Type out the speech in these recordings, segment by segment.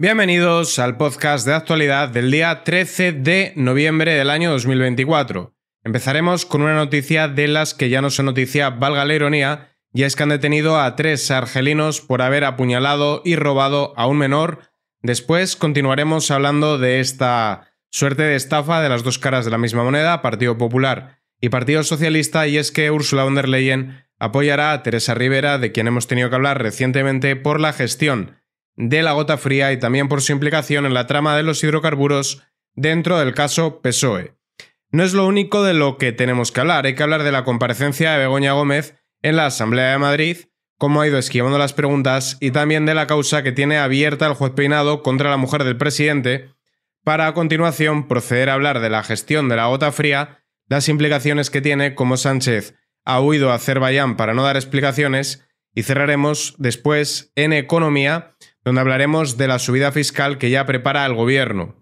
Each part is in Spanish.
Bienvenidos al podcast de actualidad del día 13 de noviembre del año 2024. Empezaremos con una noticia de las que ya no se noticia, valga la ironía, y es que han detenido a tres argelinos por haber apuñalado y robado a un menor. Después continuaremos hablando de esta suerte de estafa de las dos caras de la misma moneda, Partido Popular y Partido Socialista, y es que Ursula von der Leyen apoyará a Teresa Rivera, de quien hemos tenido que hablar recientemente por la gestión de la gota fría y también por su implicación en la trama de los hidrocarburos dentro del caso PSOE. No es lo único de lo que tenemos que hablar, hay que hablar de la comparecencia de Begoña Gómez en la Asamblea de Madrid, cómo ha ido esquivando las preguntas y también de la causa que tiene abierta el juez peinado contra la mujer del presidente, para a continuación proceder a hablar de la gestión de la gota fría, las implicaciones que tiene como Sánchez ha huido a Azerbaiyán para no dar explicaciones y cerraremos después en economía donde hablaremos de la subida fiscal que ya prepara el gobierno.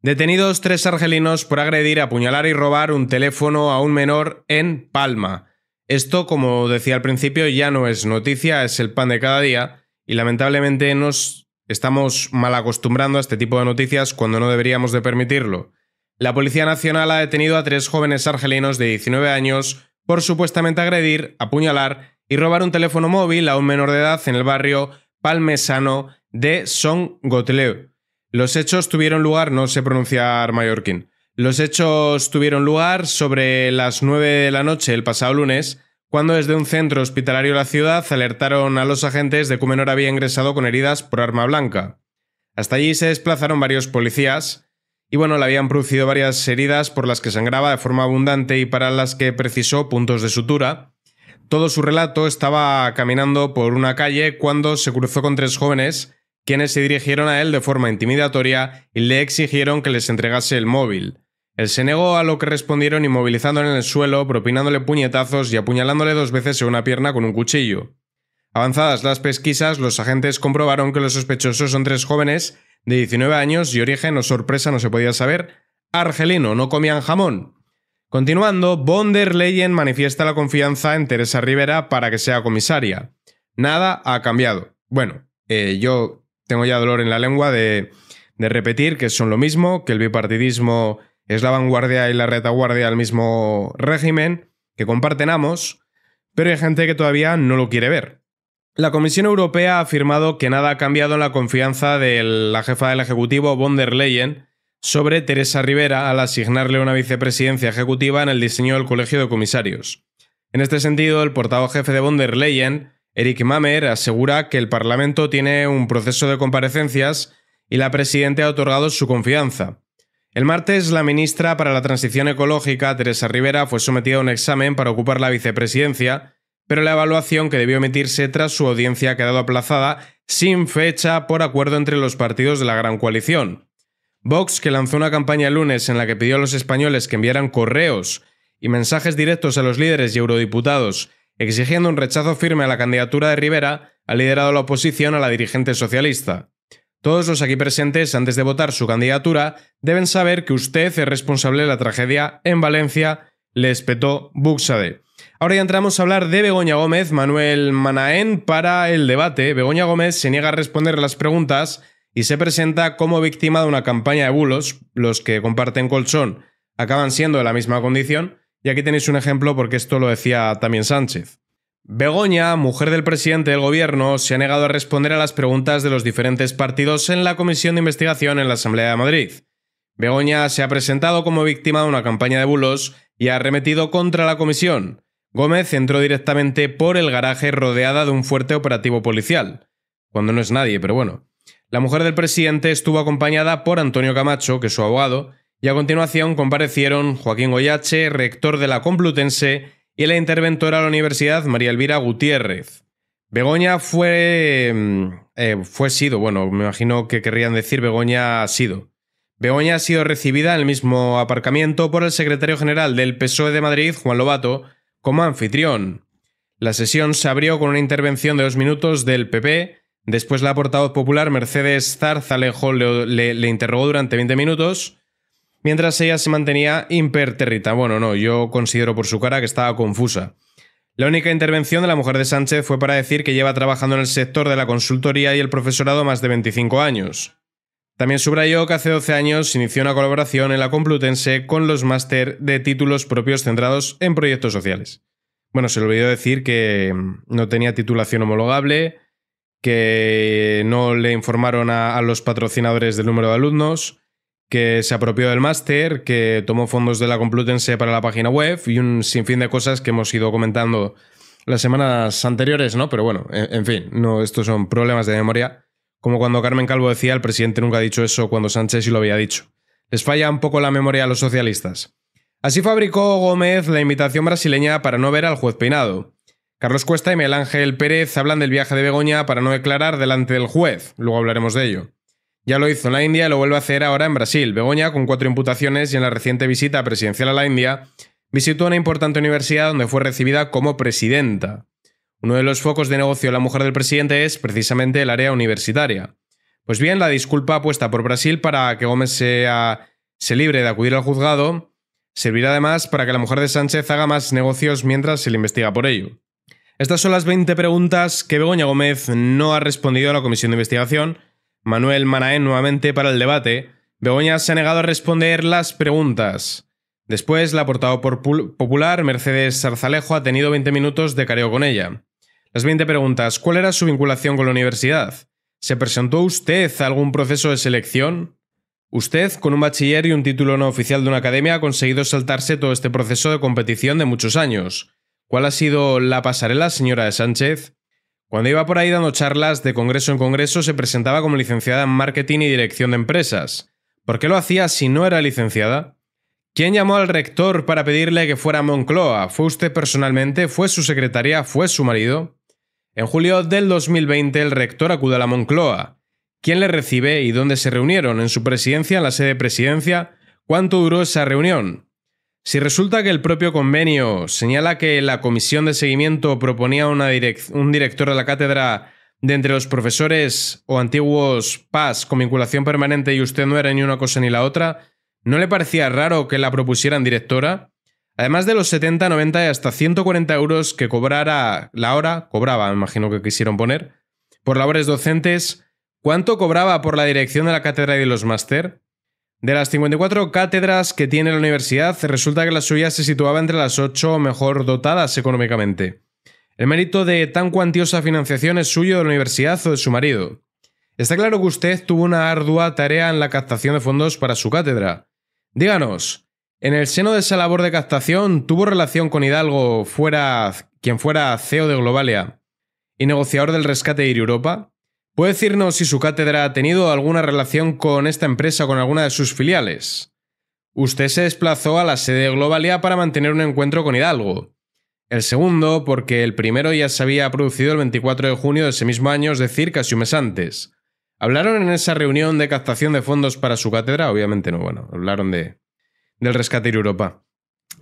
Detenidos tres argelinos por agredir, apuñalar y robar un teléfono a un menor en Palma. Esto, como decía al principio, ya no es noticia, es el pan de cada día y lamentablemente nos estamos mal acostumbrando a este tipo de noticias cuando no deberíamos de permitirlo. La Policía Nacional ha detenido a tres jóvenes argelinos de 19 años por supuestamente agredir, apuñalar y robar un teléfono móvil a un menor de edad en el barrio Palmesano de Son Gotleu. Los hechos tuvieron lugar, no sé pronunciar mallorquín. Los hechos tuvieron lugar sobre las 9 de la noche el pasado lunes, cuando desde un centro hospitalario de la ciudad alertaron a los agentes de que un menor había ingresado con heridas por arma blanca. Hasta allí se desplazaron varios policías y bueno, le habían producido varias heridas por las que sangraba de forma abundante y para las que precisó puntos de sutura. Todo su relato estaba caminando por una calle cuando se cruzó con tres jóvenes quienes se dirigieron a él de forma intimidatoria y le exigieron que les entregase el móvil. Él se negó a lo que respondieron inmovilizándole en el suelo, propinándole puñetazos y apuñalándole dos veces en una pierna con un cuchillo. Avanzadas las pesquisas, los agentes comprobaron que los sospechosos son tres jóvenes de 19 años y origen o sorpresa no se podía saber, argelino, no comían jamón. Continuando, von der Leyen manifiesta la confianza en Teresa Rivera para que sea comisaria. Nada ha cambiado. Bueno, eh, yo tengo ya dolor en la lengua de, repetir que son lo mismo, que el bipartidismo es la vanguardia y la retaguardia del mismo régimen que comparten ambos, pero hay gente que todavía no lo quiere ver. La Comisión Europea ha afirmado que nada ha cambiado en la confianza de la jefa del Ejecutivo, von der Leyen, sobre Teresa Rivera al asignarle una vicepresidencia ejecutiva en el diseño del Colegio de Comisarios. En este sentido, el portavoz jefe de von der Leyen Eric Mamer asegura que el Parlamento tiene un proceso de comparecencias y la Presidenta ha otorgado su confianza. El martes, la ministra para la Transición Ecológica, Teresa Rivera, fue sometida a un examen para ocupar la vicepresidencia, pero la evaluación que debió emitirse tras su audiencia ha quedado aplazada sin fecha por acuerdo entre los partidos de la Gran Coalición. Vox, que lanzó una campaña el lunes en la que pidió a los españoles que enviaran correos y mensajes directos a los líderes y eurodiputados exigiendo un rechazo firme a la candidatura de Rivera, ha liderado la oposición a la dirigente socialista. Todos los aquí presentes, antes de votar su candidatura, deben saber que usted es responsable de la tragedia en Valencia, le espetó Buxade. Ahora ya entramos a hablar de Begoña Gómez, Manuel Manaén, para el debate. Begoña Gómez se niega a responder las preguntas y se presenta como víctima de una campaña de bulos, los que comparten colchón acaban siendo de la misma condición, y aquí tenéis un ejemplo porque esto lo decía también Sánchez. Begoña, mujer del presidente del gobierno, se ha negado a responder a las preguntas de los diferentes partidos en la comisión de investigación en la Asamblea de Madrid. Begoña se ha presentado como víctima de una campaña de bulos y ha arremetido contra la comisión. Gómez entró directamente por el garaje rodeada de un fuerte operativo policial. Cuando no es nadie, pero bueno. La mujer del presidente estuvo acompañada por Antonio Camacho, que es su abogado, y a continuación comparecieron Joaquín Goyache, rector de la Complutense, y la interventora de la Universidad María Elvira Gutiérrez. Begoña fue. Mm, eh, fue sido, bueno, me imagino que querrían decir Begoña ha sido. Begoña ha sido recibida en el mismo aparcamiento por el secretario general del PSOE de Madrid, Juan Lobato, como anfitrión. La sesión se abrió con una intervención de dos minutos del PP. Después la portavoz popular Mercedes Zarzalejo le, le, le interrogó durante 20 minutos mientras ella se mantenía impertérrita. Bueno, no, yo considero por su cara que estaba confusa. La única intervención de la mujer de Sánchez fue para decir que lleva trabajando en el sector de la consultoría y el profesorado más de 25 años. También subrayó que hace 12 años inició una colaboración en la Complutense con los máster de títulos propios centrados en proyectos sociales. Bueno, se le olvidó decir que mm, no tenía titulación homologable, que no le informaron a, a los patrocinadores del número de alumnos, que se apropió del máster, que tomó fondos de la Complutense para la página web y un sinfín de cosas que hemos ido comentando las semanas anteriores, ¿no? Pero bueno, en, fin, no, estos son problemas de memoria. Como cuando Carmen Calvo decía, el presidente nunca ha dicho eso cuando Sánchez sí lo había dicho. Les falla un poco la memoria a los socialistas. Así fabricó Gómez la invitación brasileña para no ver al juez peinado. Carlos Cuesta y Mel Ángel Pérez hablan del viaje de Begoña para no declarar delante del juez. Luego hablaremos de ello. Ya lo hizo en la India y lo vuelve a hacer ahora en Brasil. Begoña, con cuatro imputaciones y en la reciente visita presidencial a la India, visitó una importante universidad donde fue recibida como presidenta. Uno de los focos de negocio de la mujer del presidente es precisamente el área universitaria. Pues bien, la disculpa puesta por Brasil para que Gómez sea, se libre de acudir al juzgado servirá además para que la mujer de Sánchez haga más negocios mientras se le investiga por ello. Estas son las 20 preguntas que Begoña Gómez no ha respondido a la comisión de investigación Manuel Manaén nuevamente para el debate, Begoña se ha negado a responder las preguntas. Después, la portavoz popular, Mercedes Zarzalejo, ha tenido 20 minutos de careo con ella. Las 20 preguntas. ¿Cuál era su vinculación con la universidad? ¿Se presentó usted a algún proceso de selección? Usted, con un bachiller y un título no oficial de una academia, ha conseguido saltarse todo este proceso de competición de muchos años. ¿Cuál ha sido la pasarela, señora de Sánchez? Cuando iba por ahí dando charlas de congreso en congreso se presentaba como licenciada en marketing y dirección de empresas. ¿Por qué lo hacía si no era licenciada? ¿Quién llamó al rector para pedirle que fuera a Moncloa? ¿Fue usted personalmente? ¿Fue su secretaria? ¿Fue su marido? En julio del 2020 el rector acude a la Moncloa. ¿Quién le recibe y dónde se reunieron? ¿En su presidencia? ¿En la sede de presidencia? ¿Cuánto duró esa reunión? Si resulta que el propio convenio señala que la comisión de seguimiento proponía un director de la cátedra de entre los profesores o antiguos PAS con vinculación permanente y usted no era ni una cosa ni la otra, ¿no le parecía raro que la propusieran directora? Además de los 70, 90 y hasta 140 euros que cobrara la hora, cobraba, imagino que quisieron poner, por labores docentes, ¿cuánto cobraba por la dirección de la cátedra y de los máster? De las 54 cátedras que tiene la universidad, resulta que la suya se situaba entre las 8 mejor dotadas económicamente. El mérito de tan cuantiosa financiación es suyo de la universidad o de su marido. Está claro que usted tuvo una ardua tarea en la captación de fondos para su cátedra. Díganos, ¿en el seno de esa labor de captación tuvo relación con Hidalgo, fuera, quien fuera CEO de Globalia, y negociador del rescate de Europa? ¿Puede decirnos si su cátedra ha tenido alguna relación con esta empresa o con alguna de sus filiales? Usted se desplazó a la sede de Globalia para mantener un encuentro con Hidalgo. El segundo, porque el primero ya se había producido el 24 de junio de ese mismo año, es decir, casi un mes antes. ¿Hablaron en esa reunión de captación de fondos para su cátedra? Obviamente no, bueno, hablaron de, del rescate de Europa.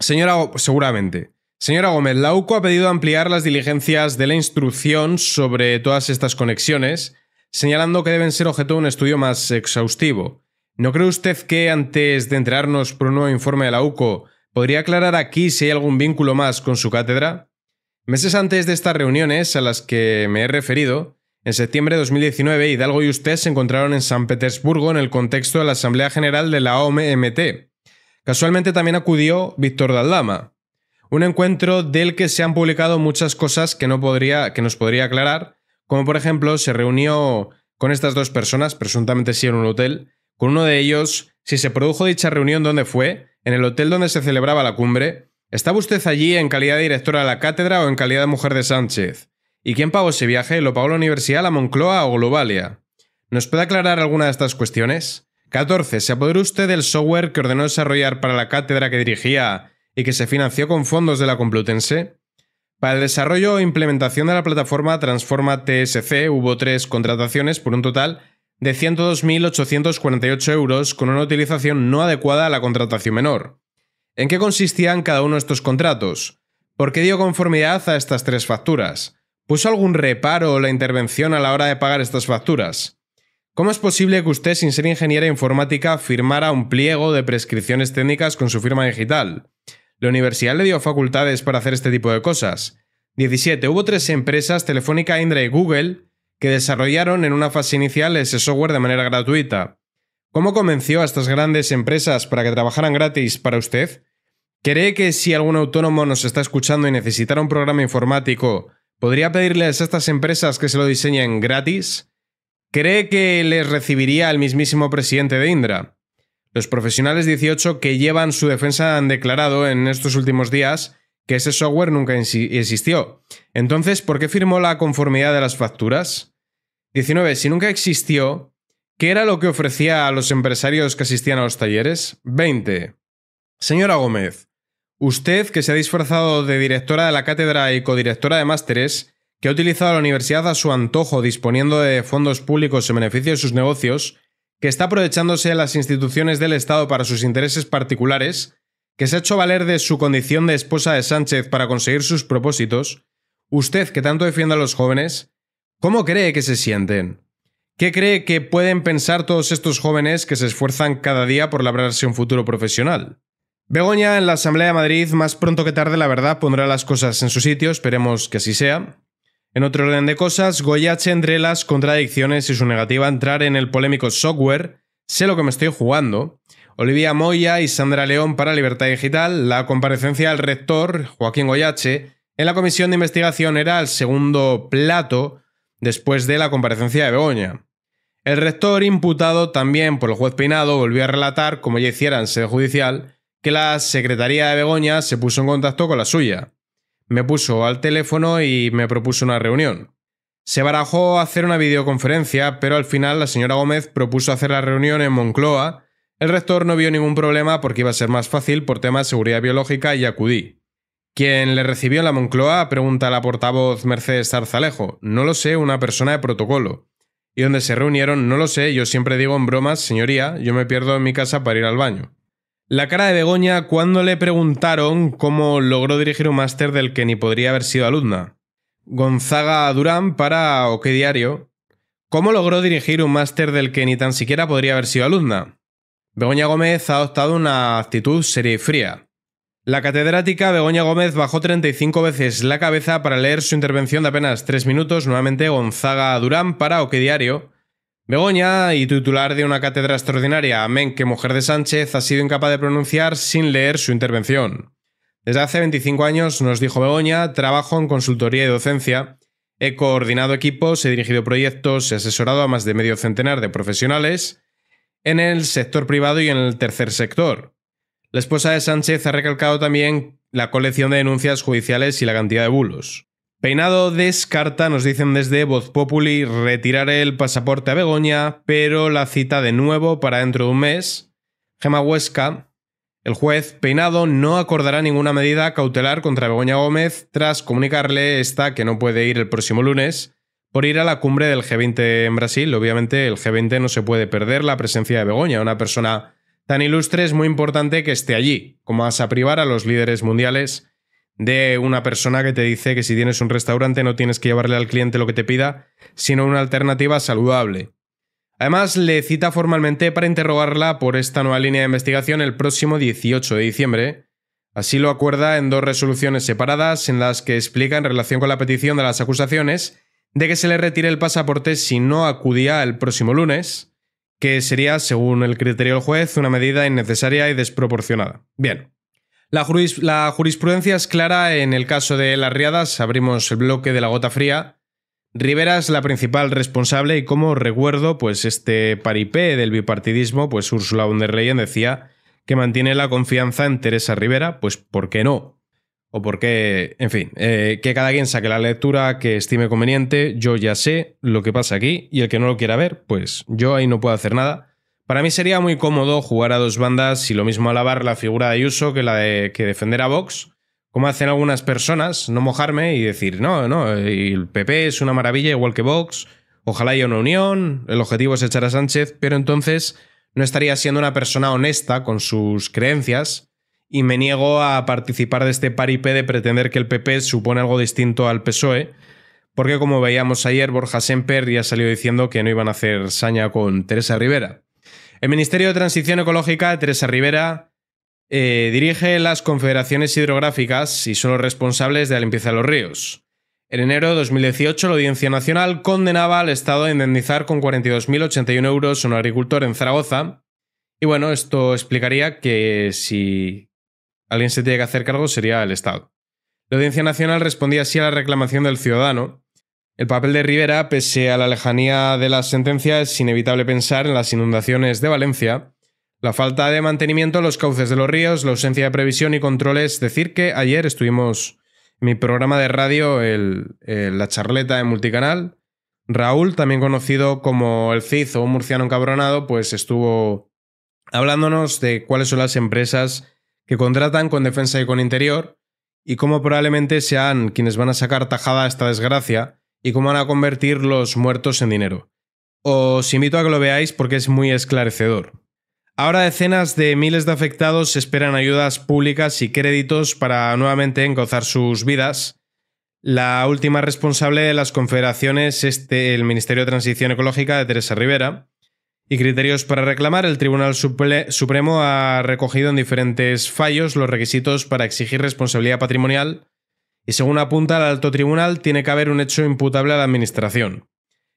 Señora, seguramente. Señora Gómez, la UCO ha pedido ampliar las diligencias de la instrucción sobre todas estas conexiones señalando que deben ser objeto de un estudio más exhaustivo. ¿No cree usted que antes de entrarnos por un nuevo informe de la UCO, podría aclarar aquí si hay algún vínculo más con su cátedra? Meses antes de estas reuniones a las que me he referido, en septiembre de 2019, Hidalgo y usted se encontraron en San Petersburgo en el contexto de la Asamblea General de la OMMT. Casualmente también acudió Víctor Daldama. Un encuentro del que se han publicado muchas cosas que, no podría, que nos podría aclarar, como por ejemplo, se reunió con estas dos personas, presuntamente sí en un hotel, con uno de ellos, si se produjo dicha reunión, ¿dónde fue? En el hotel donde se celebraba la cumbre. ¿Estaba usted allí en calidad de directora de la cátedra o en calidad de mujer de Sánchez? ¿Y quién pagó ese viaje? ¿Lo pagó la universidad, la Moncloa o Globalia? ¿Nos puede aclarar alguna de estas cuestiones? 14. ¿Se apoderó usted del software que ordenó desarrollar para la cátedra que dirigía y que se financió con fondos de la Complutense? Para el desarrollo e implementación de la plataforma Transforma TSC hubo tres contrataciones por un total de 102.848 euros con una utilización no adecuada a la contratación menor. ¿En qué consistían cada uno de estos contratos? ¿Por qué dio conformidad a estas tres facturas? ¿Puso algún reparo o la intervención a la hora de pagar estas facturas? ¿Cómo es posible que usted, sin ser ingeniera informática, firmara un pliego de prescripciones técnicas con su firma digital? La universidad le dio facultades para hacer este tipo de cosas. 17. Hubo tres empresas, Telefónica, Indra y Google, que desarrollaron en una fase inicial ese software de manera gratuita. ¿Cómo convenció a estas grandes empresas para que trabajaran gratis para usted? ¿Cree que si algún autónomo nos está escuchando y necesitara un programa informático, podría pedirles a estas empresas que se lo diseñen gratis? ¿Cree que les recibiría el mismísimo presidente de Indra? Los profesionales 18 que llevan su defensa han declarado en estos últimos días que ese software nunca existió. Entonces, ¿por qué firmó la conformidad de las facturas? 19. Si nunca existió, ¿qué era lo que ofrecía a los empresarios que asistían a los talleres? 20. Señora Gómez, usted que se ha disfrazado de directora de la cátedra y codirectora de másteres, que ha utilizado la universidad a su antojo disponiendo de fondos públicos en beneficio de sus negocios, que está aprovechándose de las instituciones del Estado para sus intereses particulares, que se ha hecho valer de su condición de esposa de Sánchez para conseguir sus propósitos, usted que tanto defiende a los jóvenes, ¿cómo cree que se sienten? ¿Qué cree que pueden pensar todos estos jóvenes que se esfuerzan cada día por labrarse un futuro profesional? Begoña en la Asamblea de Madrid más pronto que tarde, la verdad, pondrá las cosas en su sitio, esperemos que así sea. En otro orden de cosas, Goyache entre las contradicciones y su negativa a entrar en el polémico software, sé lo que me estoy jugando, Olivia Moya y Sandra León para Libertad Digital, la comparecencia del rector, Joaquín Goyache, en la comisión de investigación era el segundo plato después de la comparecencia de Begoña. El rector imputado también por el juez Peinado volvió a relatar, como ya hiciera en sede judicial, que la Secretaría de Begoña se puso en contacto con la suya. Me puso al teléfono y me propuso una reunión. Se barajó hacer una videoconferencia, pero al final la señora Gómez propuso hacer la reunión en Moncloa. El rector no vio ningún problema porque iba a ser más fácil por temas de seguridad biológica y acudí. Quien le recibió en la Moncloa pregunta a la portavoz Mercedes Zarzalejo. No lo sé, una persona de protocolo. Y donde se reunieron, no lo sé, yo siempre digo en bromas, señoría, yo me pierdo en mi casa para ir al baño. La cara de Begoña cuando le preguntaron cómo logró dirigir un máster del que ni podría haber sido alumna. Gonzaga Durán para qué Diario. ¿Cómo logró dirigir un máster del que ni tan siquiera podría haber sido alumna? Begoña Gómez ha adoptado una actitud seria y fría. La catedrática Begoña Gómez bajó 35 veces la cabeza para leer su intervención de apenas 3 minutos, nuevamente Gonzaga Durán para qué Diario, Begoña y titular de una cátedra extraordinaria, amén que mujer de Sánchez, ha sido incapaz de pronunciar sin leer su intervención. Desde hace 25 años, nos dijo Begoña, trabajo en consultoría y docencia, he coordinado equipos, he dirigido proyectos, he asesorado a más de medio centenar de profesionales en el sector privado y en el tercer sector. La esposa de Sánchez ha recalcado también la colección de denuncias judiciales y la cantidad de bulos. Peinado descarta, nos dicen desde Voz Populi, retirar el pasaporte a Begoña, pero la cita de nuevo para dentro de un mes. Gema Huesca, el juez Peinado no acordará ninguna medida cautelar contra Begoña Gómez tras comunicarle esta que no puede ir el próximo lunes por ir a la cumbre del G20 en Brasil. Obviamente el G20 no se puede perder la presencia de Begoña, una persona tan ilustre es muy importante que esté allí, como vas a privar a los líderes mundiales de una persona que te dice que si tienes un restaurante no tienes que llevarle al cliente lo que te pida, sino una alternativa saludable. Además, le cita formalmente para interrogarla por esta nueva línea de investigación el próximo 18 de diciembre. Así lo acuerda en dos resoluciones separadas en las que explica en relación con la petición de las acusaciones de que se le retire el pasaporte si no acudía el próximo lunes, que sería, según el criterio del juez, una medida innecesaria y desproporcionada. Bien, la, jurisprudencia es clara en el caso de las riadas. Abrimos el bloque de la gota fría. Rivera es la principal responsable y como recuerdo, pues este paripé del bipartidismo, pues Ursula von der Leyen decía que mantiene la confianza en Teresa Rivera, pues ¿por qué no? O porque, en fin, eh, que cada quien saque la lectura que estime conveniente, yo ya sé lo que pasa aquí y el que no lo quiera ver, pues yo ahí no puedo hacer nada. Para mí sería muy cómodo jugar a dos bandas y lo mismo alabar la figura de Ayuso que la de que defender a Vox, como hacen algunas personas, no mojarme y decir, no, no, el PP es una maravilla igual que Vox, ojalá haya una unión, el objetivo es echar a Sánchez, pero entonces no estaría siendo una persona honesta con sus creencias y me niego a participar de este paripé de pretender que el PP supone algo distinto al PSOE, porque como veíamos ayer, Borja Semper ya salió diciendo que no iban a hacer saña con Teresa Rivera. El Ministerio de Transición Ecológica, Teresa Rivera, eh, dirige las confederaciones hidrográficas y son los responsables de la limpieza de los ríos. En enero de 2018, la Audiencia Nacional condenaba al Estado a indemnizar con 42.081 euros a un agricultor en Zaragoza. Y bueno, esto explicaría que si alguien se tiene que hacer cargo sería el Estado. La Audiencia Nacional respondía así a la reclamación del ciudadano el papel de Rivera, pese a la lejanía de las sentencias, es inevitable pensar en las inundaciones de Valencia, la falta de mantenimiento los cauces de los ríos, la ausencia de previsión y controles. Decir que ayer estuvimos en mi programa de radio, La Charleta en Multicanal. Raúl, también conocido como el Cizo, o un murciano encabronado, pues estuvo hablándonos de cuáles son las empresas que contratan con defensa y con interior y cómo probablemente sean quienes van a sacar tajada a esta desgracia y cómo van a convertir los muertos en dinero. Os invito a que lo veáis porque es muy esclarecedor. Ahora decenas de miles de afectados esperan ayudas públicas y créditos para nuevamente encauzar sus vidas. La última responsable de las confederaciones es este, el Ministerio de Transición Ecológica de Teresa Rivera. Y criterios para reclamar, el Tribunal Supremo ha recogido en diferentes fallos los requisitos para exigir responsabilidad patrimonial y según apunta el alto tribunal, tiene que haber un hecho imputable a la Administración.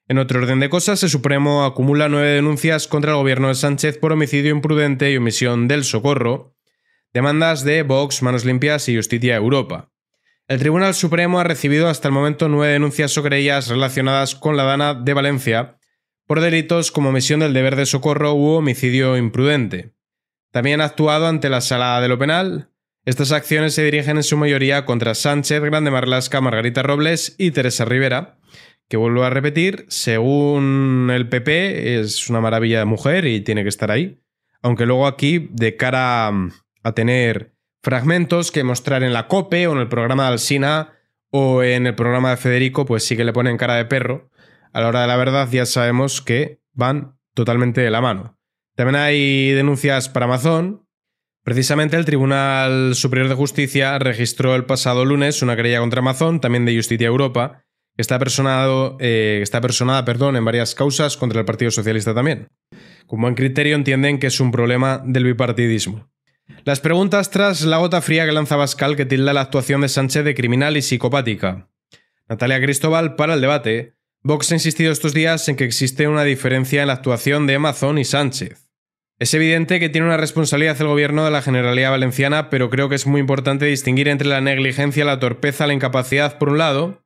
En otro orden de cosas, el Supremo acumula nueve denuncias contra el gobierno de Sánchez por homicidio imprudente y omisión del socorro, demandas de Vox, Manos Limpias y Justicia Europa. El Tribunal Supremo ha recibido hasta el momento nueve denuncias sobre ellas relacionadas con la Dana de Valencia por delitos como omisión del deber de socorro u homicidio imprudente. También ha actuado ante la Sala de lo Penal, estas acciones se dirigen en su mayoría contra Sánchez, Grande Marlasca, Margarita Robles y Teresa Rivera, que vuelvo a repetir, según el PP es una maravilla de mujer y tiene que estar ahí. Aunque luego aquí, de cara a tener fragmentos que mostrar en la COPE o en el programa de Alsina o en el programa de Federico, pues sí que le ponen cara de perro. A la hora de la verdad ya sabemos que van totalmente de la mano. También hay denuncias para Amazon, Precisamente el Tribunal Superior de Justicia registró el pasado lunes una querella contra Amazon, también de Justicia Europa, que está, personado, eh, está personada perdón, en varias causas contra el Partido Socialista también. Con buen criterio entienden que es un problema del bipartidismo. Las preguntas tras la gota fría que lanza Bascal que tilda la actuación de Sánchez de criminal y psicopática. Natalia Cristóbal para el debate. Vox ha insistido estos días en que existe una diferencia en la actuación de Amazon y Sánchez. Es evidente que tiene una responsabilidad el gobierno de la Generalidad Valenciana, pero creo que es muy importante distinguir entre la negligencia, la torpeza, la incapacidad, por un lado,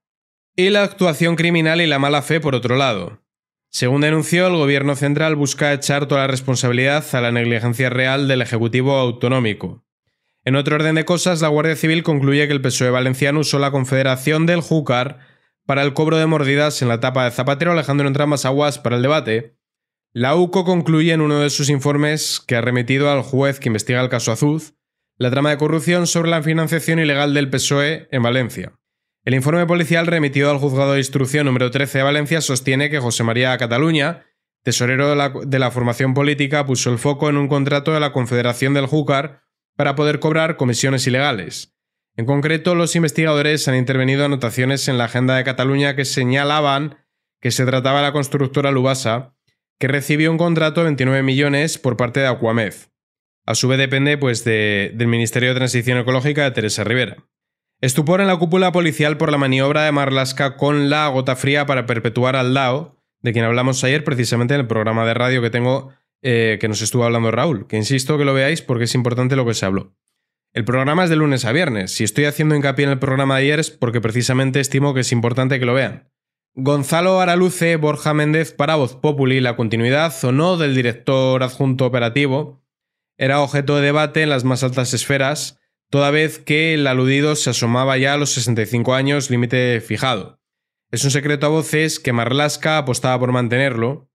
y la actuación criminal y la mala fe, por otro lado. Según denunció, el gobierno central busca echar toda la responsabilidad a la negligencia real del Ejecutivo Autonómico. En otro orden de cosas, la Guardia Civil concluye que el PSOE valenciano usó la Confederación del Júcar para el cobro de mordidas en la etapa de Zapatero, en Entramas Aguas para el debate, la UCO concluye en uno de sus informes que ha remitido al juez que investiga el caso Azuz la trama de corrupción sobre la financiación ilegal del PSOE en Valencia. El informe policial remitido al juzgado de instrucción número 13 de Valencia sostiene que José María Cataluña, tesorero de la, de la formación política, puso el foco en un contrato de la Confederación del Júcar para poder cobrar comisiones ilegales. En concreto, los investigadores han intervenido anotaciones en la agenda de Cataluña que señalaban que se trataba de la constructora Lubasa, que recibió un contrato de 29 millones por parte de Aquamef. A su vez depende pues, del Ministerio de Transición Ecológica de Teresa Rivera. Estupor en la cúpula policial por la maniobra de Marlaska con la gota fría para perpetuar al DAO, de quien hablamos ayer precisamente en el programa de radio que tengo eh, que nos estuvo hablando Raúl, que insisto que lo veáis porque es importante lo que se habló. El programa es de lunes a viernes. Si estoy haciendo hincapié en el programa de ayer es porque precisamente estimo que es importante que lo vean. Gonzalo Araluce, Borja Méndez para Voz Populi, la continuidad o no del director adjunto operativo era objeto de debate en las más altas esferas, toda vez que el aludido se asomaba ya a los 65 años límite fijado. Es un secreto a voces que Marlaska apostaba por mantenerlo.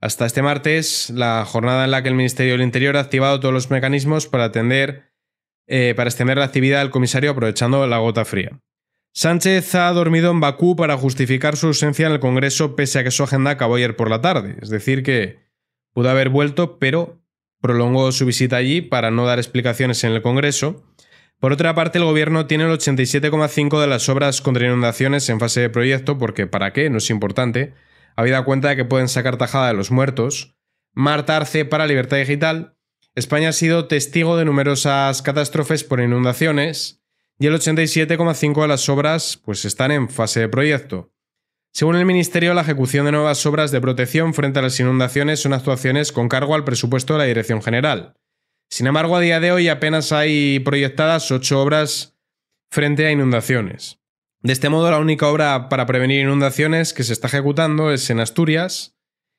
Hasta este martes, la jornada en la que el Ministerio del Interior ha activado todos los mecanismos para atender, eh, para extender la actividad del comisario aprovechando la gota fría. Sánchez ha dormido en Bakú para justificar su ausencia en el Congreso pese a que su agenda acabó ayer por la tarde, es decir, que pudo haber vuelto, pero prolongó su visita allí para no dar explicaciones en el Congreso. Por otra parte, el gobierno tiene el 87,5% de las obras contra inundaciones en fase de proyecto, porque ¿para qué? No es importante. Habida cuenta de que pueden sacar tajada de los muertos. Marta Arce para Libertad Digital. España ha sido testigo de numerosas catástrofes por inundaciones y el 87,5% de las obras pues, están en fase de proyecto. Según el Ministerio, la ejecución de nuevas obras de protección frente a las inundaciones son actuaciones con cargo al presupuesto de la Dirección General. Sin embargo, a día de hoy apenas hay proyectadas ocho obras frente a inundaciones. De este modo, la única obra para prevenir inundaciones que se está ejecutando es en Asturias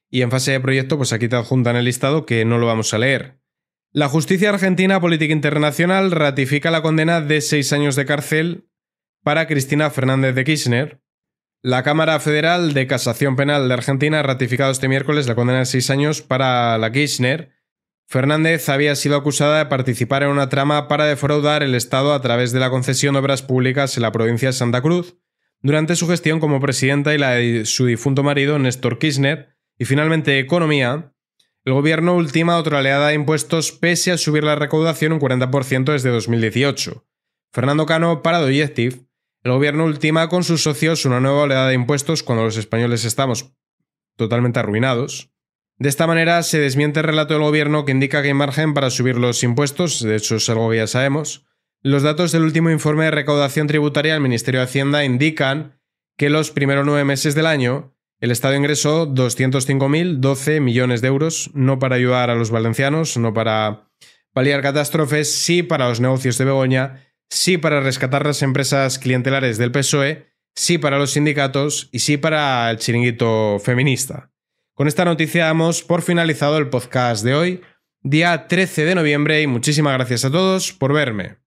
y en fase de proyecto, pues aquí te adjuntan el listado que no lo vamos a leer. La justicia argentina política internacional ratifica la condena de seis años de cárcel para Cristina Fernández de Kirchner. La Cámara Federal de Casación Penal de Argentina ha ratificado este miércoles la condena de seis años para la Kirchner. Fernández había sido acusada de participar en una trama para defraudar el Estado a través de la concesión de obras públicas en la provincia de Santa Cruz durante su gestión como presidenta y la de su difunto marido Néstor Kirchner, y finalmente Economía, el gobierno ultima otra oleada de impuestos pese a subir la recaudación un 40% desde 2018. Fernando Cano, para The el gobierno ultima con sus socios una nueva oleada de impuestos cuando los españoles estamos totalmente arruinados. De esta manera se desmiente el relato del gobierno que indica que hay margen para subir los impuestos, de hecho es algo que ya sabemos. Los datos del último informe de recaudación tributaria del Ministerio de Hacienda indican que los primeros nueve meses del año el Estado ingresó 205.012 millones de euros, no para ayudar a los valencianos, no para paliar catástrofes, sí para los negocios de Begoña, sí para rescatar las empresas clientelares del PSOE, sí para los sindicatos y sí para el chiringuito feminista. Con esta noticia damos por finalizado el podcast de hoy, día 13 de noviembre, y muchísimas gracias a todos por verme.